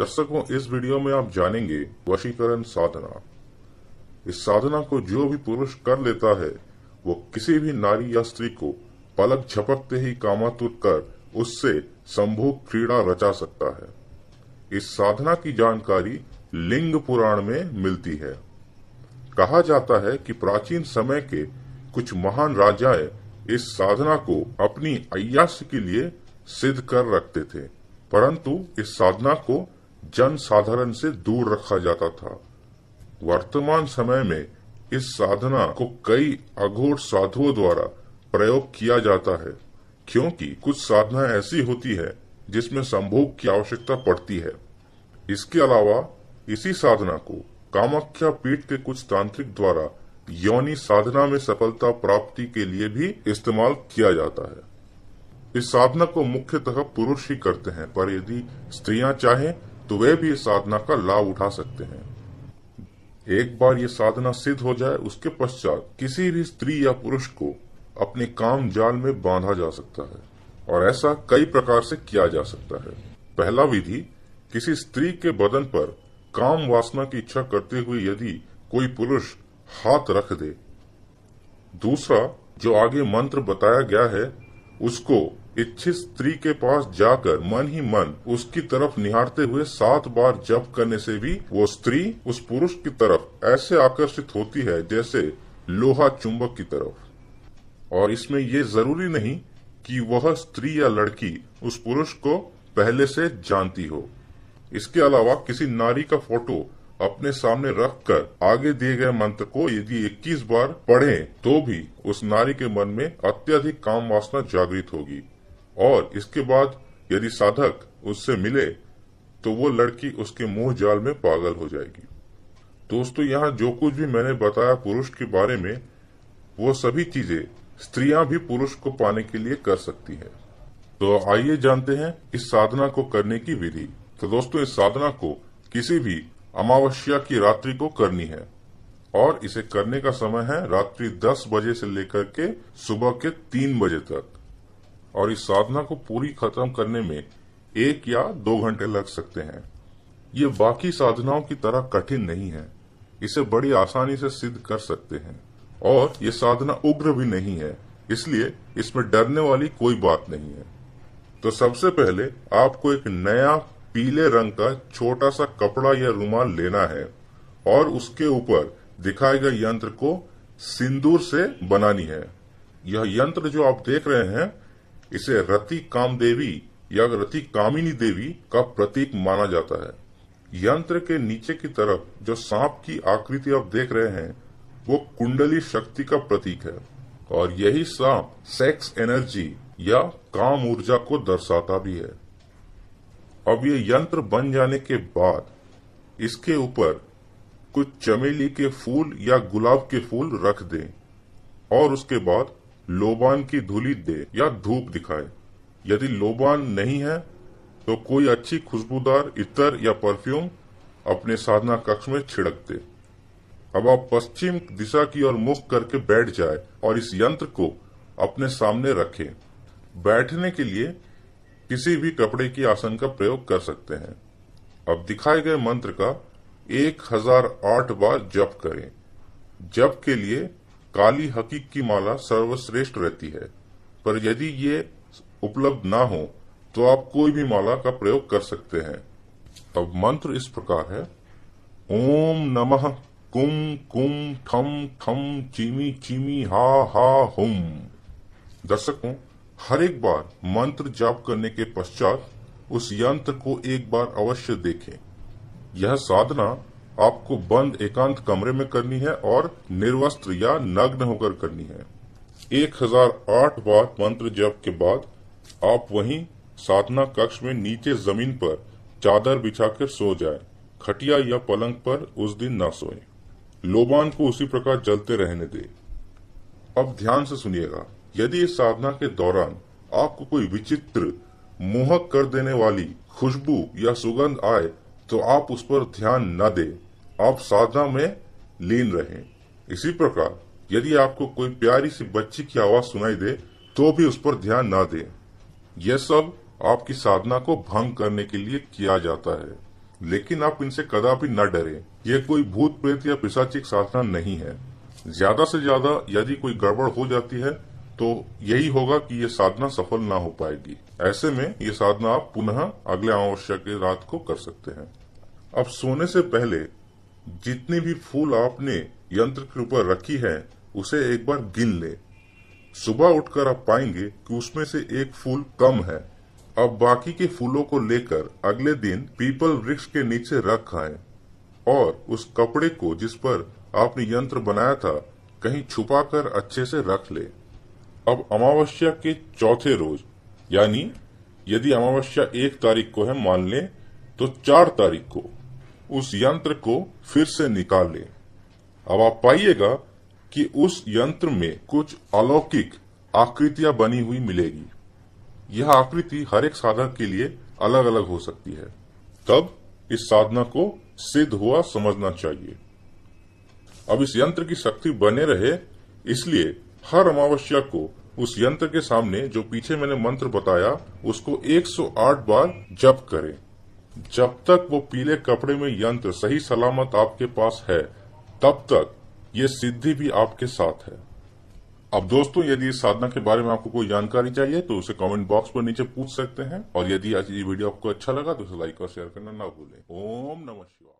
दर्शकों इस वीडियो में आप जानेंगे वशीकरण साधना इस साधना को जो भी पुरुष कर लेता है वो किसी भी नारी या स्त्री को पलक झपकते ही कामातुर कर उससे संभोग क्रीड़ा रचा सकता है इस साधना की जानकारी लिंग पुराण में मिलती है कहा जाता है कि प्राचीन समय के कुछ महान राजाएं इस साधना को अपनी अयास के लिए सिद्ध कर रखते थे परंतु इस साधना को जन साधारण से दूर रखा जाता था वर्तमान समय में इस साधना को कई अघोर साधुओं द्वारा प्रयोग किया जाता है क्योंकि कुछ साधना ऐसी होती है जिसमें संभोग की आवश्यकता पड़ती है इसके अलावा इसी साधना को कामाख्या पीठ के कुछ तांत्रिक द्वारा यौनी साधना में सफलता प्राप्ति के लिए भी इस्तेमाल किया जाता है इस साधना को मुख्यतः पुरुष ही करते हैं पर यदि स्त्रियां चाहें तो वे भी इस साधना का लाभ उठा सकते हैं एक बार ये साधना सिद्ध हो जाए उसके पश्चात किसी भी स्त्री या पुरुष को अपने काम जाल में बांधा जा सकता है और ऐसा कई प्रकार से किया जा सकता है पहला विधि किसी स्त्री के बदन पर काम वासना की इच्छा करते हुए यदि कोई पुरुष हाथ रख दे दूसरा जो आगे मंत्र बताया गया है उसको इच्छित स्त्री के पास जाकर मन ही मन उसकी तरफ निहारते हुए सात बार जप करने से भी वो स्त्री उस पुरुष की तरफ ऐसे आकर्षित होती है जैसे लोहा चुंबक की तरफ और इसमें ये जरूरी नहीं कि वह स्त्री या लड़की उस पुरुष को पहले से जानती हो इसके अलावा किसी नारी का फोटो अपने सामने रखकर आगे दिए गए मंत्र को यदि 21 बार पढ़ें तो भी उस नारी के मन में अत्यधिक काम वासना जागृत होगी और इसके बाद यदि साधक उससे मिले तो वो लड़की उसके मोह जाल में पागल हो जाएगी दोस्तों यहाँ जो कुछ भी मैंने बताया पुरुष के बारे में वो सभी चीजें स्त्रियां भी पुरुष को पाने के लिए कर सकती है तो आइए जानते हैं इस साधना को करने की विधि तो दोस्तों इस साधना को किसी भी अमावस्या की रात्रि को करनी है और इसे करने का समय है रात्रि दस बजे से लेकर के सुबह के तीन बजे तक और इस साधना को पूरी खत्म करने में एक या दो घंटे लग सकते हैं ये बाकी साधनाओं की तरह कठिन नहीं है इसे बड़ी आसानी से सिद्ध कर सकते हैं और ये साधना उग्र भी नहीं है इसलिए इसमें डरने वाली कोई बात नहीं है तो सबसे पहले आपको एक नया पीले रंग का छोटा सा कपड़ा या रूमाल लेना है और उसके ऊपर दिखाए गए यंत्र को सिंदूर से बनानी है यह यंत्र जो आप देख रहे हैं इसे रति काम देवी या रति कामिनी देवी का प्रतीक माना जाता है यंत्र के नीचे की तरफ जो सांप की आकृति आप देख रहे हैं वो कुंडली शक्ति का प्रतीक है और यही सांप सेक्स एनर्जी या काम ऊर्जा को दर्शाता भी है अब ये यंत्र बन जाने के बाद इसके ऊपर कुछ चमेली के फूल या गुलाब के फूल रख दें और उसके बाद लोबान की धूली दे या धूप दिखाए यदि लोबान नहीं है तो कोई अच्छी खुशबूदार इतर या परफ्यूम अपने साधना कक्ष में छिड़क दे अब आप पश्चिम दिशा की ओर मुख करके बैठ जाए और इस यंत्र को अपने सामने रखे बैठने के लिए किसी भी कपड़े की आसन का प्रयोग कर सकते हैं अब दिखाए गए मंत्र का 1008 बार जप करें जप के लिए काली हकीक की माला सर्वश्रेष्ठ रहती है पर यदि ये उपलब्ध ना हो तो आप कोई भी माला का प्रयोग कर सकते हैं अब मंत्र इस प्रकार है ओम नमः कुम कुम ठम ठम चीमी चीमी हा हा हुम दर्शकों हर एक बार मंत्र जाप करने के पश्चात उस यंत्र को एक बार अवश्य देखें यह साधना आपको बंद एकांत कमरे में करनी है और निर्वस्त्र या नग्न होकर करनी है 1008 बार मंत्र जप के बाद आप वहीं साधना कक्ष में नीचे जमीन पर चादर बिछाकर सो जाए खटिया या पलंग पर उस दिन न सोए लोबान को उसी प्रकार जलते रहने दे अब ध्यान से सुनिएगा यदि इस साधना के दौरान आपको कोई विचित्र मोहक कर देने वाली खुशबू या सुगंध आए तो आप उस पर ध्यान न दें आप साधना में लीन रहें इसी प्रकार यदि आपको कोई प्यारी सी बच्ची की आवाज सुनाई दे तो भी उस पर ध्यान ना दें यह सब आपकी साधना को भंग करने के लिए किया जाता है लेकिन आप इनसे कदापि न डरे ये कोई भूत प्रेत या पिशाचिक साधना नहीं है ज्यादा से ज्यादा यदि कोई गड़बड़ हो जाती है तो यही होगा कि ये साधना सफल ना हो पाएगी ऐसे में ये साधना आप पुनः अगले अमावस्या की रात को कर सकते हैं अब सोने से पहले जितने भी फूल आपने यंत्र के ऊपर रखी है उसे एक बार गिन ले सुबह उठकर आप पाएंगे कि उसमें से एक फूल कम है अब बाकी के फूलों को लेकर अगले दिन पीपल वृक्ष के नीचे रख आए और उस कपड़े को जिस पर आपने यंत्र बनाया था कहीं छुपाकर अच्छे से रख ले अब अमावस्या के चौथे रोज यानी यदि अमावस्या एक तारीख को है मान ले तो चार तारीख को उस यंत्र को फिर से निकाल लें अब आप पाइएगा कि उस यंत्र में कुछ अलौकिक आकृतियां बनी हुई मिलेगी यह आकृति हर एक साधक के लिए अलग अलग हो सकती है तब इस साधना को सिद्ध हुआ समझना चाहिए अब इस यंत्र की शक्ति बने रहे इसलिए हर अमावस्या को उस यंत्र के सामने जो पीछे मैंने मंत्र बताया उसको 108 बार जप करें जब तक वो पीले कपड़े में यंत्र सही सलामत आपके पास है तब तक ये सिद्धि भी आपके साथ है अब दोस्तों यदि इस साधना के बारे में आपको कोई जानकारी चाहिए तो उसे कमेंट बॉक्स पर नीचे पूछ सकते हैं और यदि आज ये वीडियो आपको अच्छा लगा तो उसे लाइक और शेयर करना ना भूलें ओम नमः शिवाय